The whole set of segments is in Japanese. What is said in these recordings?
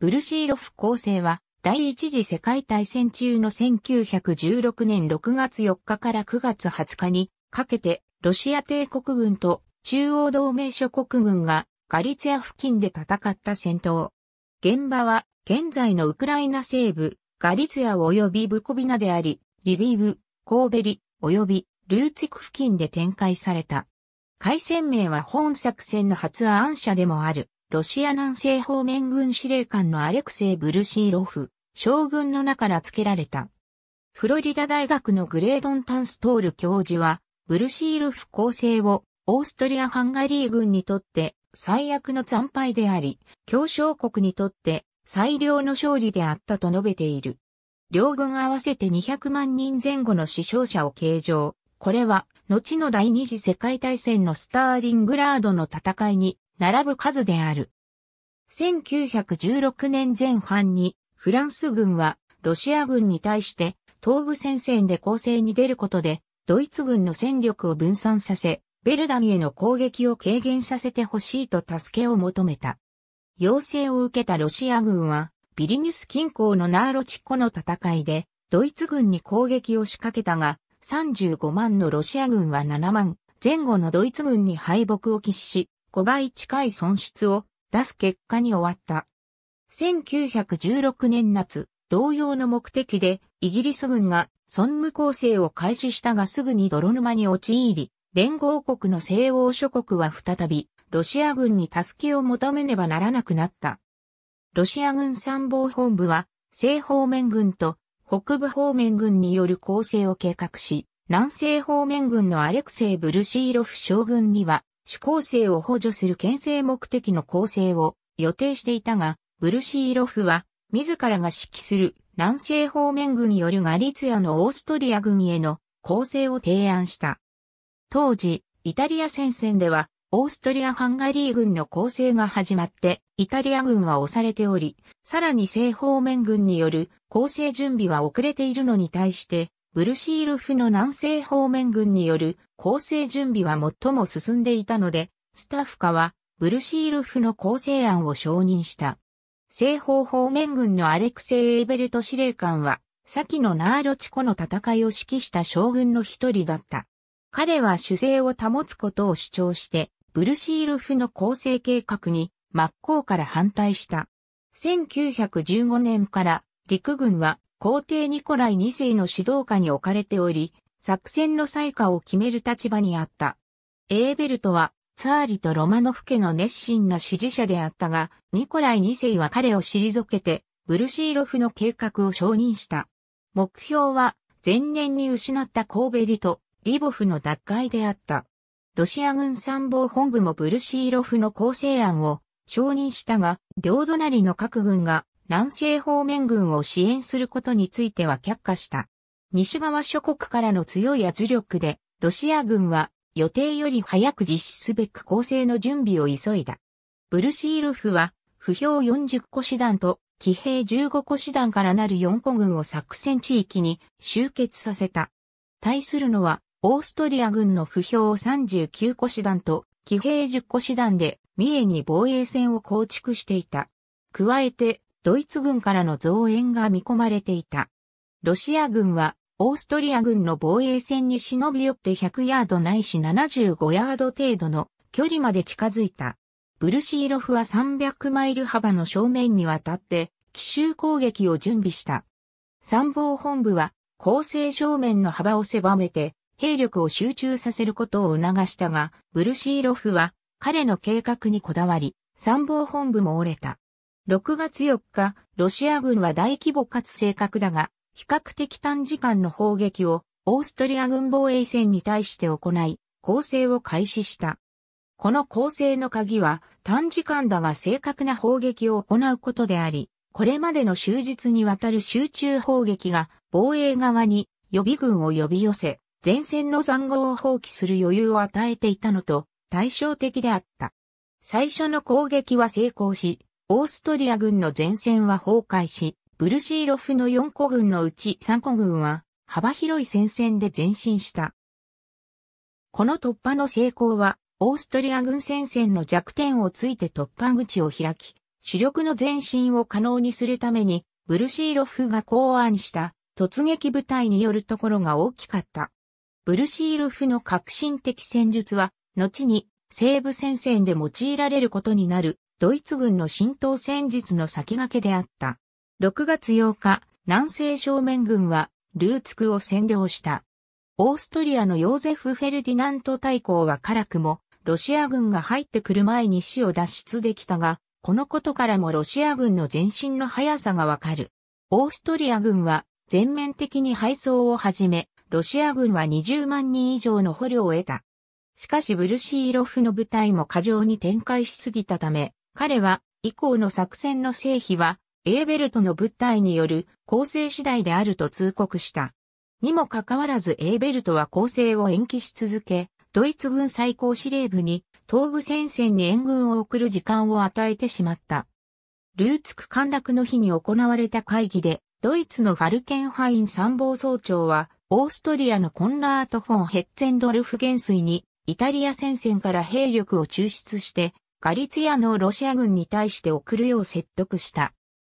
ブルシーロフ構成は、第一次世界大戦中の1916年6月4日から9月20日にかけて、ロシア帝国軍と中央同盟諸国軍がガリツヤ付近で戦った戦闘。現場は現在のウクライナ西部、ガリツヤ及びブコビナであり、リビブ、コーベリ、及びルーツィク付近で展開された。海戦名は本作戦の発案者でもある。ロシア南西方面軍司令官のアレクセイ・ブルシーロフ、将軍の名から付けられた。フロリダ大学のグレードン・タンストール教授は、ブルシーロフ構成をオーストリア・ハンガリー軍にとって最悪の惨敗であり、協商国にとって最良の勝利であったと述べている。両軍合わせて200万人前後の死傷者を計上。これは、後の第二次世界大戦のスターリングラードの戦いに並ぶ数である。1916年前半にフランス軍はロシア軍に対して東部戦線で攻勢に出ることでドイツ軍の戦力を分散させ、ベルダミへの攻撃を軽減させてほしいと助けを求めた。要請を受けたロシア軍はビリニュス近郊のナーロチッコの戦いでドイツ軍に攻撃を仕掛けたが35万のロシア軍は7万前後のドイツ軍に敗北を喫し5倍近い損失を出す結果に終わった。1916年夏、同様の目的でイギリス軍が孫務構成を開始したがすぐに泥沼に陥り、連合国の西欧諸国は再びロシア軍に助けを求めねばならなくなった。ロシア軍参謀本部は西方面軍と北部方面軍による攻勢を計画し、南西方面軍のアレクセイ・ブルシーロフ将軍には主構成を補助する牽制目的の構成を予定していたが、ブルシーロフは、自らが指揮する南西方面軍によるガリツヤのオーストリア軍への構成を提案した。当時、イタリア戦線では、オーストリア・ハンガリー軍の攻勢が始まって、イタリア軍は押されており、さらに西方面軍による攻勢準備は遅れているのに対して、ブルシールフの南西方面軍による構成準備は最も進んでいたので、スタッフ課はブルシールフの構成案を承認した。西方方面軍のアレクセイ・エーベルト司令官は、先のナーロチコの戦いを指揮した将軍の一人だった。彼は主勢を保つことを主張して、ブルシールフの構成計画に真っ向から反対した。1915年から陸軍は皇帝ニコライ2世の指導下に置かれており、作戦の最下を決める立場にあった。エーベルトは、ツァーリとロマノフ家の熱心な支持者であったが、ニコライ2世は彼を退けて、ブルシーロフの計画を承認した。目標は、前年に失ったコーベリとリボフの奪回であった。ロシア軍参謀本部もブルシーロフの構成案を承認したが、両隣の各軍が南西方面軍を支援することについては却下した。西側諸国からの強い圧力で、ロシア軍は予定より早く実施すべく攻勢の準備を急いだ。ブルシーロフは、不評40個師団と騎兵15個師団からなる4個軍を作戦地域に集結させた。対するのは、オーストリア軍の不評39個師団と騎兵10個師団で、三重に防衛線を構築していた。加えて、ドイツ軍からの増援が見込まれていた。ロシア軍は、オーストリア軍の防衛線に忍び寄って100ヤードないし75ヤード程度の距離まで近づいた。ブルシーロフは300マイル幅の正面にわたって奇襲攻撃を準備した。参謀本部は攻勢正面の幅を狭めて兵力を集中させることを促したが、ブルシーロフは彼の計画にこだわり、参謀本部も折れた。6月4日、ロシア軍は大規模かつ正確だが、比較的短時間の砲撃をオーストリア軍防衛線に対して行い、攻勢を開始した。この攻勢の鍵は短時間だが正確な砲撃を行うことであり、これまでの終日にわたる集中砲撃が防衛側に予備軍を呼び寄せ、前線の残壕を放棄する余裕を与えていたのと対照的であった。最初の攻撃は成功し、オーストリア軍の前線は崩壊し、ブルシーロフの4個軍のうち3個軍は幅広い戦線で前進した。この突破の成功は、オーストリア軍戦線の弱点をついて突破口を開き、主力の前進を可能にするために、ブルシーロフが考案した突撃部隊によるところが大きかった。ブルシーロフの革新的戦術は、後に西部戦線で用いられることになるドイツ軍の浸透戦術の先駆けであった。6月8日、南西正面軍は、ルーツクを占領した。オーストリアのヨーゼフ・フェルディナント大公は辛くも、ロシア軍が入ってくる前に死を脱出できたが、このことからもロシア軍の前進の速さがわかる。オーストリア軍は全面的に敗走を始め、ロシア軍は20万人以上の捕虜を得た。しかしブルシーロフの部隊も過剰に展開しすぎたため、彼は、以降の作戦の成否は、エーベルトの物体による構成次第であると通告した。にもかかわらずエーベルトは構成を延期し続け、ドイツ軍最高司令部に東部戦線に援軍を送る時間を与えてしまった。ルーツク陥落の日に行われた会議で、ドイツのファルケンハイン参謀総長は、オーストリアのコンラート・フォン・ヘッツェンドルフ元帥に、イタリア戦線から兵力を抽出して、ガリツィアのロシア軍に対して送るよう説得した。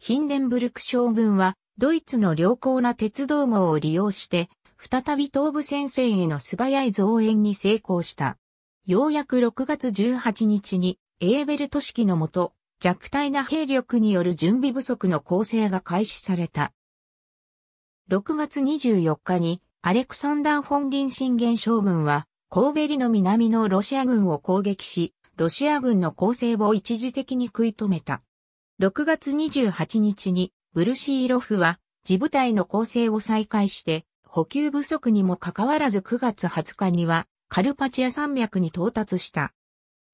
ヒンデンブルク将軍は、ドイツの良好な鉄道網を利用して、再び東部戦線への素早い増援に成功した。ようやく6月18日に、エーベル都市機のもと、弱体な兵力による準備不足の構成が開始された。6月24日に、アレクサンダー・フォン・リンシンゲン将軍は、ーベリの南のロシア軍を攻撃し、ロシア軍の攻勢を一時的に食い止めた。6月28日にブルシーロフは自部隊の攻勢を再開して、補給不足にもかかわらず9月20日にはカルパチア山脈に到達した。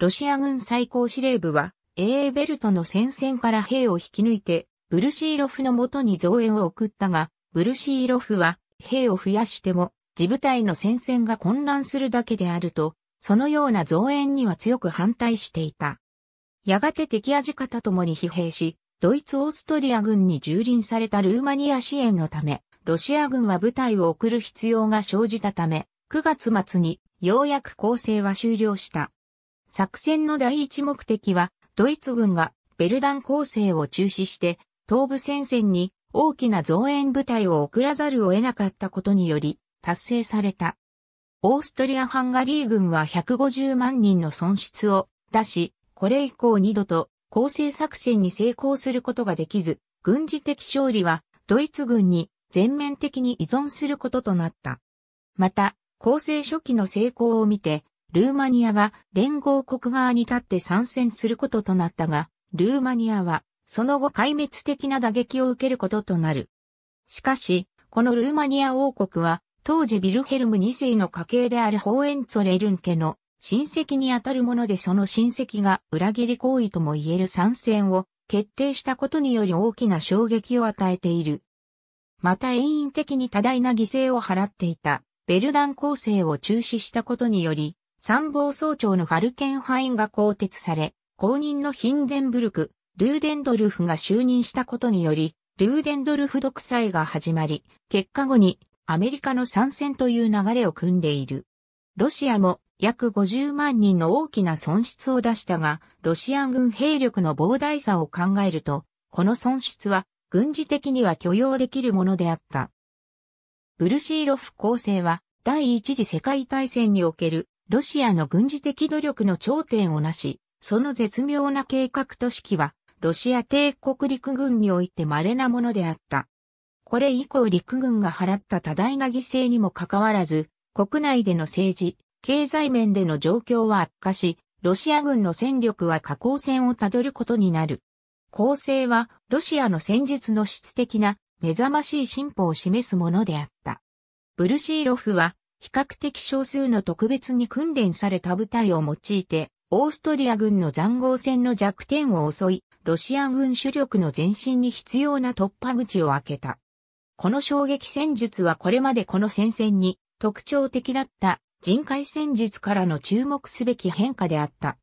ロシア軍最高司令部は、エーベルトの戦線から兵を引き抜いて、ブルシーロフの元に増援を送ったが、ブルシーロフは兵を増やしても、自部隊の戦線が混乱するだけであると、そのような増援には強く反対していた。やがて敵味方ともに疲弊し、ドイツ・オーストリア軍に蹂躙されたルーマニア支援のため、ロシア軍は部隊を送る必要が生じたため、9月末にようやく攻勢は終了した。作戦の第一目的は、ドイツ軍がベルダン攻勢を中止して、東部戦線に大きな増援部隊を送らざるを得なかったことにより、達成された。オーストリア・ハンガリー軍は150万人の損失を出し、これ以降二度と攻勢作戦に成功することができず、軍事的勝利はドイツ軍に全面的に依存することとなった。また、攻勢初期の成功を見て、ルーマニアが連合国側に立って参戦することとなったが、ルーマニアはその後壊滅的な打撃を受けることとなる。しかし、このルーマニア王国は当時ビルヘルム2世の家系であるホーエンツォレルン家の親戚にあたるものでその親戚が裏切り行為とも言える参戦を決定したことにより大きな衝撃を与えている。また遠因的に多大な犠牲を払っていたベルダン構成を中止したことにより参謀総長のファルケンハインが更迭され、後任のヒンデンブルク、ルーデンドルフが就任したことにより、ルーデンドルフ独裁が始まり、結果後にアメリカの参戦という流れを組んでいる。ロシアも約50万人の大きな損失を出したが、ロシア軍兵力の膨大さを考えると、この損失は軍事的には許容できるものであった。ブルシーロフ構成は第一次世界大戦におけるロシアの軍事的努力の頂点をなし、その絶妙な計画と指揮はロシア帝国陸軍において稀なものであった。これ以降陸軍が払った多大な犠牲にもかかわらず、国内での政治、経済面での状況は悪化し、ロシア軍の戦力は下降線をたどることになる。構成は、ロシアの戦術の質的な目覚ましい進歩を示すものであった。ブルシーロフは、比較的少数の特別に訓練された部隊を用いて、オーストリア軍の残壕戦の弱点を襲い、ロシア軍主力の前進に必要な突破口を開けた。この衝撃戦術はこれまでこの戦線に特徴的だった人海戦術からの注目すべき変化であった。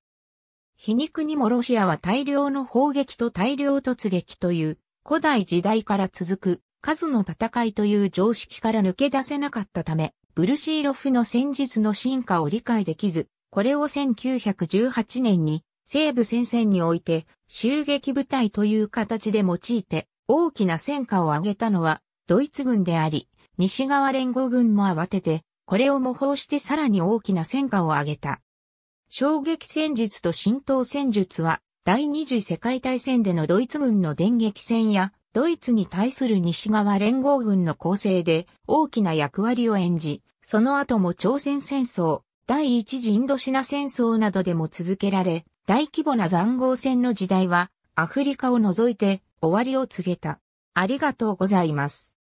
皮肉にもロシアは大量の砲撃と大量突撃という古代時代から続く数の戦いという常識から抜け出せなかったため、ブルシーロフの戦術の進化を理解できず、これを1918年に西部戦線において襲撃部隊という形で用いて大きな戦果を上げたのはドイツ軍であり、西側連合軍も慌てて、これを模倣してさらに大きな戦果を上げた。衝撃戦術と浸透戦術は、第二次世界大戦でのドイツ軍の電撃戦や、ドイツに対する西側連合軍の構成で大きな役割を演じ、その後も朝鮮戦争、第一次インドシナ戦争などでも続けられ、大規模な塹壕戦の時代は、アフリカを除いて終わりを告げた。ありがとうございます。